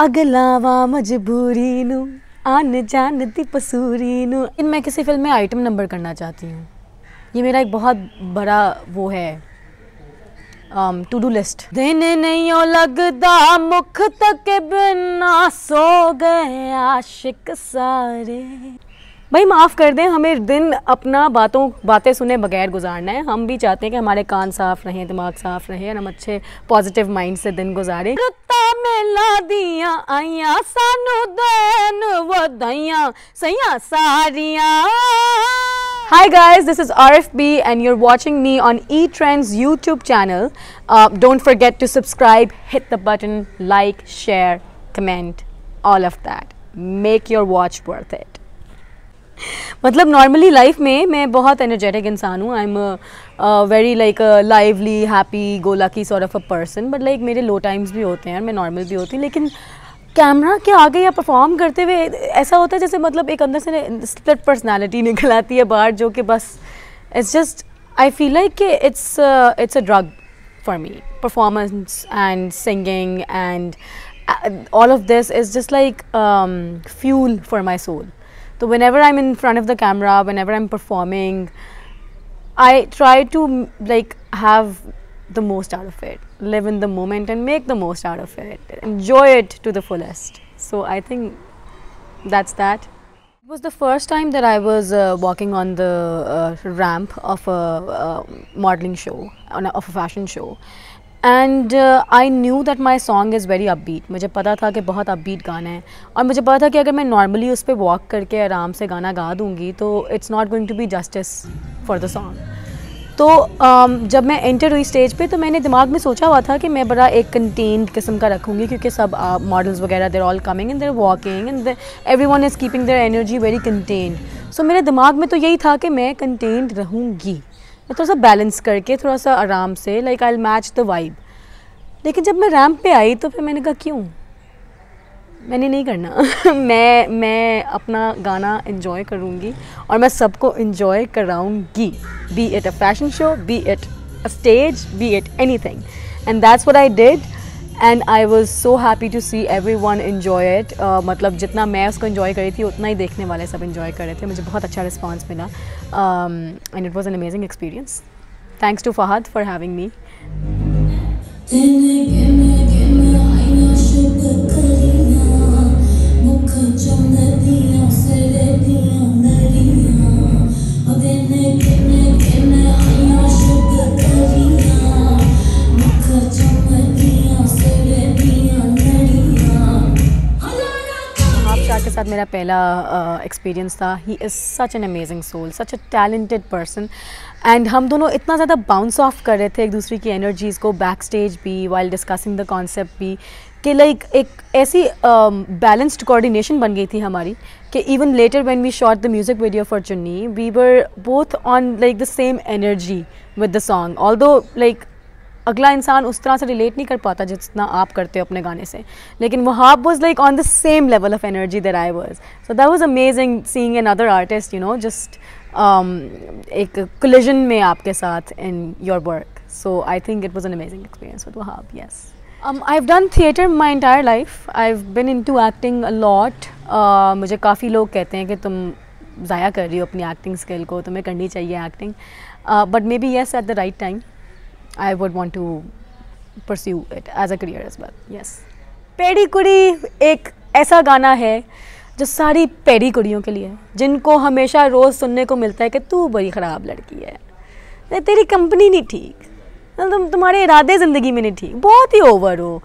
अगलावा मजबूरी आन जान दी पसूरी इन मैं किसी फिल्म में आइटम नंबर करना चाहती हूँ ये मेरा एक बहुत बड़ा वो है टू डू लिस्ट दिन नहीं लगदा मुख तक बिना सो गए आशिक सारे भाई माफ़ कर दें हमें दिन अपना बातों बातें सुने बगैर गुजारना है हम भी चाहते हैं कि हमारे कान साफ रहें दिमाग साफ रहें और हम अच्छे पॉजिटिव माइंड से दिन गुजारें मिला दिया आइया सानू देन वधाइया सैया सारिया Hi guys, this is RFB and you're watching me on eTrends YouTube channel. Uh, don't forget to subscribe, hit the button, like, share, comment, all of that. Make your watch worth it. मतलब normally life में मैं बहुत energetic इंसान हूँ I am very like lively happy गोला की sort of a person but like मेरे low times भी होते हैं मैं नॉर्मल भी होती हूँ लेकिन कैमरा के आगे या परफॉर्म करते हुए ऐसा होता है जैसे मतलब एक अंदर से स्प्लिट पर्सनैलिटी निकल आती है बाहर जो कि बस it's just I feel like कि it's it's a drug for me performance and singing and all of this is just like fuel for my soul So whenever I'm in front of the camera, whenever I'm performing, I try to like have the most out of it, live in the moment and make the most out of it, enjoy it to the fullest. So I think that's that. It was the first time that I was uh, walking on the uh, ramp of a uh, modeling show, on a, of a fashion show, and I knew that my song is very upbeat मुझे पता था कि बहुत upbeat गाना है और मुझे पता था कि अगर मैं नॉर्मली उस पर वॉक करके आराम से गाना गा दूँगी तो it's not going to be justice for the song तो um, जब मैं एंटर हुई स्टेज पे तो मैंने दिमाग में सोचा हुआ था कि मैं बड़ा एक कंटेन्ड किस्म का रखूँगी क्योंकि सब मॉडल्स uh, वगैरह there all coming and there walking and everyone is keeping their energy very contained so मेरे दिमाग में तो यही था कि मैं कंटेंट रहूँगी थोड़ा सा बैलेंस करके थोड़ा सा आराम से like I match the vibe लेकिन जब मैं रैम्प पे आई तो फिर मैंने कहा क्यों मैंने नहीं करना मैं मैं अपना गाना इन्जॉय करूँगी और मैं सबको इन्जॉय कराऊँगी be at a fashion show be at a stage be at anything and that's what I did and I was so happy to see everyone enjoy it मतलब जितना मैं उसको enjoy करी थी उतना ही देखने वाले सब इन्जॉय कर रहे थे मुझे बहुत अच्छा रिस्पॉन्स मिला and it was an amazing experience thanks to Fahad for having me साथ मेरा पहला एक्सपीरियंस uh, था he is such an amazing soul such a talented person and हम दोनों इतना ज़्यादा बाउंस ऑफ कर रहे थे एक दूसरे की एनर्जीज़ को बैक स्टेज भी वाइल डिस्कसिंग द कॉन्सेप्ट भी कि लाइक एक ऐसी बैलेंस्ड कोऑर्डिनेशन बन गई थी हमारी कि even later when we shot the music video for Chunni we were both on like the same energy with the song although like अगला इंसान उस तरह से रिलेट नहीं कर पाता जितना आप करते हो अपने गाने से लेकिन half was like on the same level of energy that I was so that was amazing seeing another artist you know just एक कलिजन में आपके साथ in your work so I think it was an amazing experience with Wahab yes Um, I've done theatre my entire life. I've been into acting a lot. Uh, मुझे काफ़ी लोग कहते हैं कि तुम ज़ाया कर रही हो अपनी एक्टिंग स्किल को तुम्हें करनी चाहिए acting but maybe yes at the right time I would want to pursue it as a career as well. Yes. Peri Kudi एक ऐसा गाना है जो सारी पेड़ी कुड़ियों के लिए जिनको हमेशा रोज़ सुनने को मिलता है कि तू बड़ी ख़राब लड़की है तेरी कंपनी नहीं ठीक तुम तुम्हारे इरादे ज़िंदगी में नहीं ठीक बहुत ही ओवर हो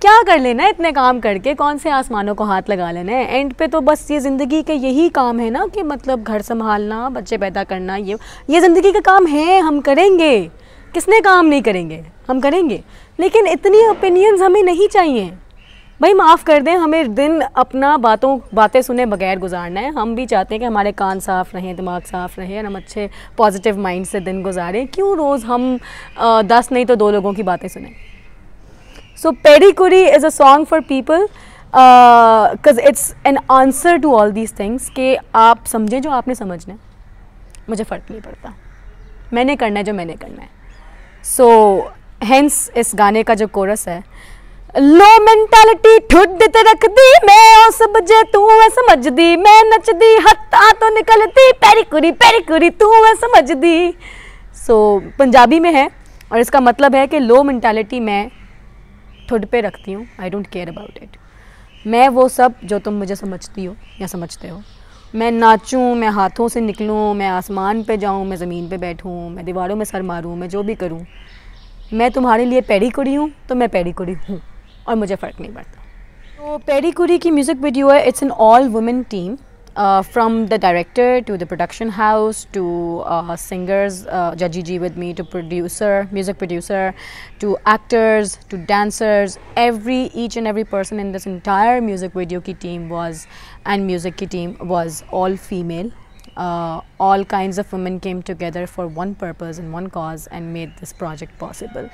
क्या कर लेना इतने काम करके कौन से आसमानों को हाथ लगा लेना है एंड पे तो बस ये ज़िंदगी के यही काम है ना कि मतलब घर संभालना बच्चे पैदा करना ये ये ज़िंदगी का काम है हम करेंगे किसने काम नहीं करेंगे हम करेंगे लेकिन इतनी ओपिनियंस हमें नहीं चाहिए भाई माफ़ कर दें हमें दिन अपना बातों बातें सुने बगैर गुजारना है हम भी चाहते हैं कि हमारे कान साफ़ रहें दिमाग साफ़ रहे और हम अच्छे पॉजिटिव माइंड से दिन गुजारें क्यों रोज़ हम आ, दस नहीं तो दो लोगों की बातें सुने so Peri Kudi is a song for people because it's an answer to all these things कि आप समझें जो आपने समझना है मुझे फ़र्क नहीं पड़ता मैंने करना है जो मैंने करना है सो हेंस इस गाने का जो कोरस है लो मेंटालिटी ठुड ते दी मैं ओ समझे तू है दी मैं दी हत्ता तो निकलती पैरी कुरी पैरी कुरी तू है दी सो so, पंजाबी में है और इसका मतलब है कि लो मेंटालिटी मैं ठुड पे रखती हूँ I don't care about it मैं वो सब जो तुम मुझे समझती हो या समझते हो मैं नाचूं मैं हाथों से निकलूं मैं आसमान पे जाऊं मैं ज़मीन पे बैठूं मैं दीवारों में सर मारूं मैं जो भी करूं मैं तुम्हारे लिए पैडी कुड़ी हूँ तो मैं पैडी कुड़ी हूँ और मुझे फ़र्क नहीं पड़ता तो पैडी कुड़ी की म्यूज़िक वीडियो है it's an all women team uh, from the director to the production house to uh, singers, uh, with me to producer, music producer, to actors, to dancers, every each and every person in this entire music video ki team was and music ki team was all female uh, all kinds of women came together for one purpose and one cause and made this project possible.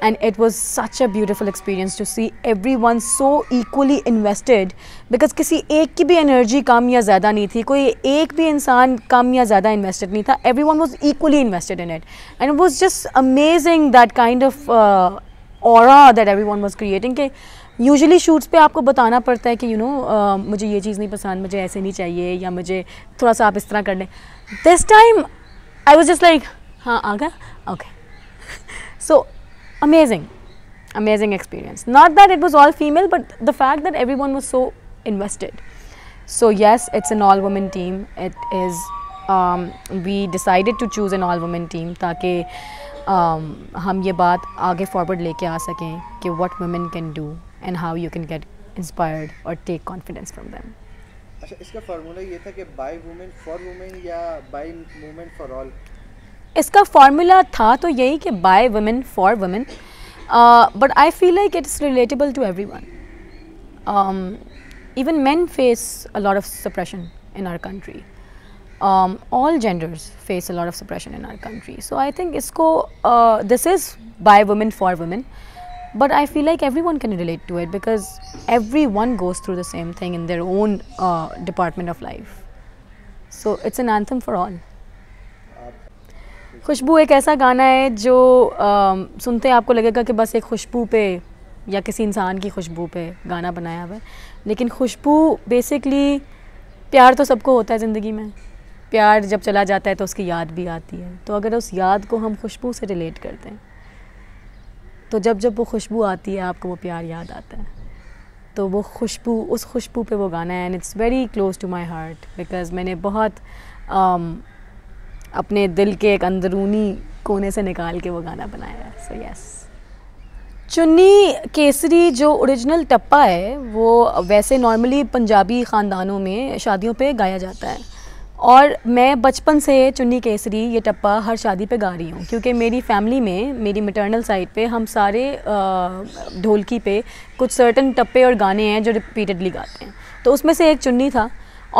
And it was such a beautiful experience to see everyone so equally invested because किसी एक की भी energy कम या ज़्यादा नहीं थी कोई एक भी इंसान कम ज़्यादा invested नहीं था everyone was equally invested in it and it was just amazing that kind of uh, aura that everyone was creating usually shoots पे आपको बताना पड़ता है कि you you know know, uh, मुझे ये चीज़ नहीं पसंद मुझे ऐसे नहीं चाहिए या मुझे थोड़ा सा आप इस तरह कर लें this time I was just like हाँ आ गया okay so amazing amazing experience not that it was all female but the fact that everyone was so invested so yes it's an all women team it is we decided to choose an all women team ताकि um, हम ये बात आगे forward लेके आ सकें कि what women can do and how you can get inspired or take confidence from them. अच्छा इसका फार्मूला ये था कि बाय वुमेन फॉर वुमेन या बाय वुमेन फॉर ऑल इसका फार्मूला था तो यही कि by women for women but I feel like it's relatable to everyone even men face a lot of suppression in our country. Um, all genders face a lot of suppression in our country. So I think ISCO, uh, this is by women for women. but i feel like everyone can relate to it because everyone goes through the same thing in their own uh, department of life so it's an anthem for all Khushboo एक ऐसा गाना है जो आ, सुनते हैं आपको लगेगा कि बस एक खुशबू पे या किसी इंसान की खुशबू पे गाना बनाया हुआ है लेकिन खुशबू बेसिकली प्यार तो सबको होता है ज़िंदगी में प्यार जब चला जाता है तो उसकी याद भी आती है तो अगर उस याद को हम खुशबू से रिलेट करते हैं तो जब जब वो खुशबू आती है आपको वो प्यार याद आता है तो वो खुशबू उस खुशबू पे वो गाना है and it's very close to my heart because मैंने बहुत um, अपने दिल के एक अंदरूनी कोने से निकाल के वो गाना बनाया है सो यस चुन्नी केसरी जो ओरिजिनल टप्पा है वो वैसे नॉर्मली पंजाबी ख़ानदानों में शादियों पे गाया जाता है और मैं बचपन से चुन्नी केसरी ये टप्पा हर शादी पे गा रही हूँ क्योंकि मेरी फैमिली में मेरी मटर्नल साइड पे हम सारे ढोलकी पे कुछ सर्टन टप्पे और गाने हैं जो रिपीटेडली गाते हैं तो उसमें से एक चुन्नी था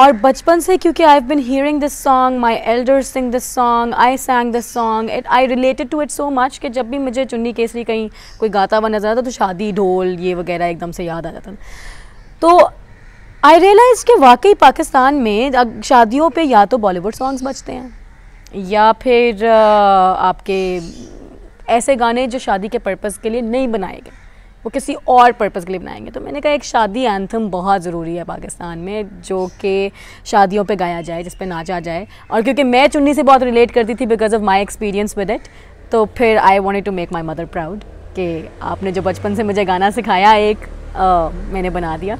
और बचपन से क्योंकि I have been hearing this song my elders sing this song I sang this song it I related to it so much कि जब भी मुझे चुन्नी केसरी कहीं कोई गाता हुआ नजर आता तो शादी ढोल ये वगैरह एकदम से याद आ जाता तो आई रियलाइज कि वाकई पाकिस्तान में शादियों पे या तो बॉलीवुड सॉन्ग्स बजते हैं या फिर आपके ऐसे गाने जो शादी के पर्पज़ के लिए नहीं बनाए गए वो किसी और पर्पज़ के लिए बनाएंगे तो मैंने कहा एक शादी एंथम बहुत ज़रूरी है पाकिस्तान में जो कि शादियों पे गाया जाए जिस पे नाचा जाए और क्योंकि मैं चुन्नी से बहुत रिलेट करती थी because of my experience with it तो फिर I want to make my mother proud कि आपने जो बचपन से मुझे गाना सिखाया एक आ, मैंने बना दिया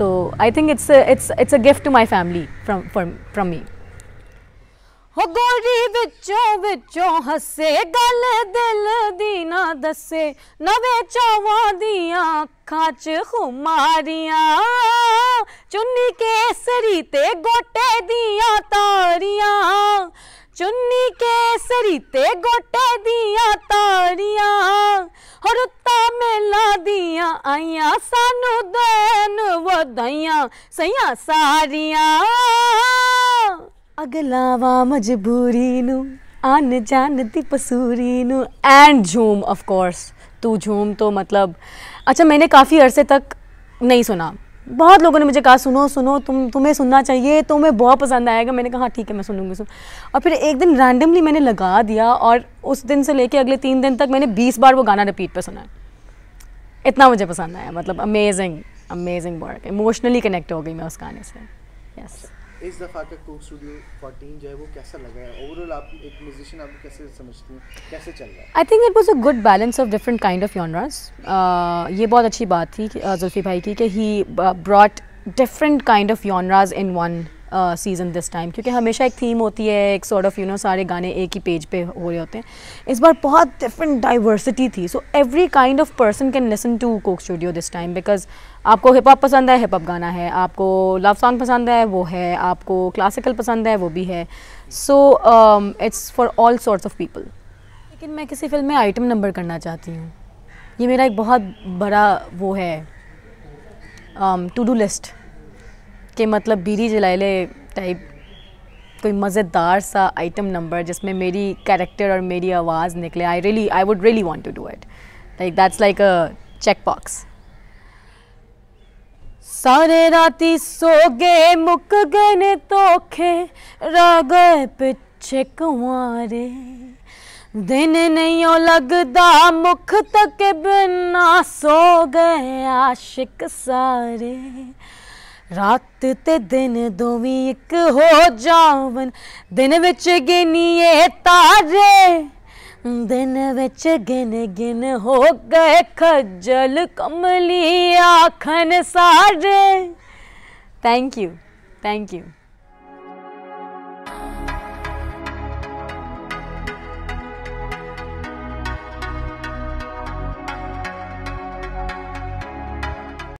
So I think it's a, it's, it's a gift to my family from, from, from me. ਹੋ ਗੋਰੀ ਵਿੱਚੋਂ ਵਿੱਚੋਂ ਹੱਸੇ ਗੱਲ ਦਿਲ ਦੀ ਨਾ ਦੱਸੇ ਨਵੇਂ ਚਾਵਾਂ ਦੀਆਂ ਅੱਖਾਂ 'ਚ ਖੁਮਾਰੀਆਂ ਚੁੰਨੀ ਕੇਸਰੀ ਤੇ ਗੋਟੇ ਦੀਆਂ ਤਾਰੀਆਂ चुन्नी के सरीते गोटे दिया तारिया हो रुत्ता मेला दिया आइया सानू देन वधाइया सैया सारिया अगलावा मजबूरी नु आन जान दी पसूरी नु एंड झूम ऑफ कोर्स तू झूम तो मतलब अच्छा मैंने काफ़ी अरसे तक नहीं सुना बहुत लोगों ने मुझे कहा सुनो सुनो तुम तुम्हें सुनना चाहिए तुम्हें बहुत पसंद आएगा मैंने कहा हाँ, ठीक है मैं सुनूंगी सुन और फिर एक दिन रैंडमली मैंने लगा दिया और उस दिन से लेके अगले तीन दिन तक मैंने बीस बार वो गाना रिपीट पर सुना इतना मुझे पसंद आया मतलब amazing amazing work emotionally connect हो गई मैं उस गाने से यस yes. इस दफ़ा का कोक स्टूडियो फोर्टीन जो है वो कैसा लगा है ओवरऑल आप एक म्यूजिशियन आपको कैसे समझती हैं कैसे चल रहा है I think it was a good balance of different kind of genres ये बहुत अच्छी बात थी uh, जुल्फी भाई की कि he brought different kind of genres in one season this time क्योंकि हमेशा एक थीम होती है एक सॉर्ट ऑफ यू नो सारे गाने एक ही पेज पे हो रहे होते हैं इस बार बहुत डिफरेंट डाइवर्सिटी थी so every kind of person can listen to Coke Studio this time because आपको हिप हॉप पसंद है हिप हॉप गाना है आपको लव सॉन्ग पसंद है वो है आपको क्लासिकल पसंद है वो भी है so it's for all sorts of people लेकिन मैं किसी फिल्म में आइटम नंबर करना चाहती हूँ ये मेरा एक बहुत बड़ा वो है टू डू लिस्ट के मतलब बीरी जलाइले टाइप कोई मज़ेदार सा आइटम नंबर जिसमें मेरी कैरेक्टर और मेरी आवाज़ निकले I really I would really want to do it like that's like a checkbox सारे राती सो गए मुक गए ने तोखे गए पिछे कुंवारे दिन नहीं लगदा मुख तक बिना सो गए आशिक सारे ਰਾਤ ਤੇ ਦਿਨ ਦੋਵੇਂ ਇੱਕ ਹੋ ਜਾਵਨ ਦਿਨ ਵਿੱਚ ਗਿਨੀਏ ਤਾਰੇ ਦਿਨ ਵਿੱਚ ਗਿਨ ਗਿਨ ਹੋ ਗਏ ਖੱਜਲ ਕਮਲੀ ਆਖਣ ਸਾਰੇ ਥੈਂਕ ਯੂ ਥੈਂਕ ਯੂ